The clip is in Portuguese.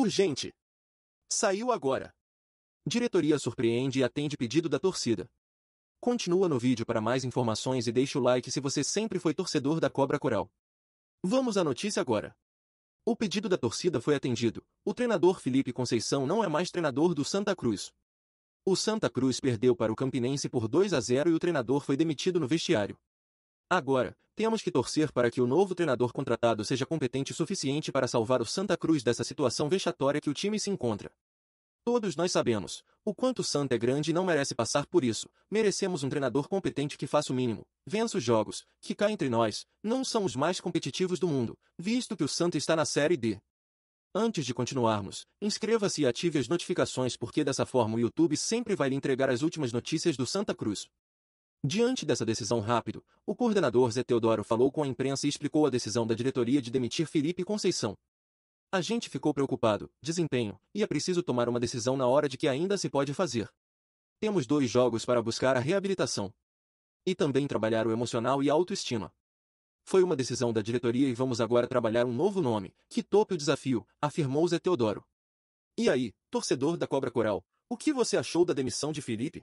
Urgente. Saiu agora. Diretoria surpreende e atende pedido da torcida. Continua no vídeo para mais informações e deixa o like se você sempre foi torcedor da Cobra Coral. Vamos à notícia agora. O pedido da torcida foi atendido. O treinador Felipe Conceição não é mais treinador do Santa Cruz. O Santa Cruz perdeu para o Campinense por 2 a 0 e o treinador foi demitido no vestiário. Agora, temos que torcer para que o novo treinador contratado seja competente o suficiente para salvar o Santa Cruz dessa situação vexatória que o time se encontra. Todos nós sabemos o quanto o Santa é grande e não merece passar por isso. Merecemos um treinador competente que faça o mínimo, vença os jogos, que cá entre nós, não são os mais competitivos do mundo, visto que o Santa está na Série D. Antes de continuarmos, inscreva-se e ative as notificações porque dessa forma o YouTube sempre vai lhe entregar as últimas notícias do Santa Cruz. Diante dessa decisão rápido, o coordenador Zé Teodoro falou com a imprensa e explicou a decisão da diretoria de demitir Felipe Conceição. A gente ficou preocupado, desempenho, e é preciso tomar uma decisão na hora de que ainda se pode fazer. Temos dois jogos para buscar a reabilitação. E também trabalhar o emocional e a autoestima. Foi uma decisão da diretoria e vamos agora trabalhar um novo nome, que tope o desafio, afirmou Zé Teodoro. E aí, torcedor da Cobra Coral, o que você achou da demissão de Felipe?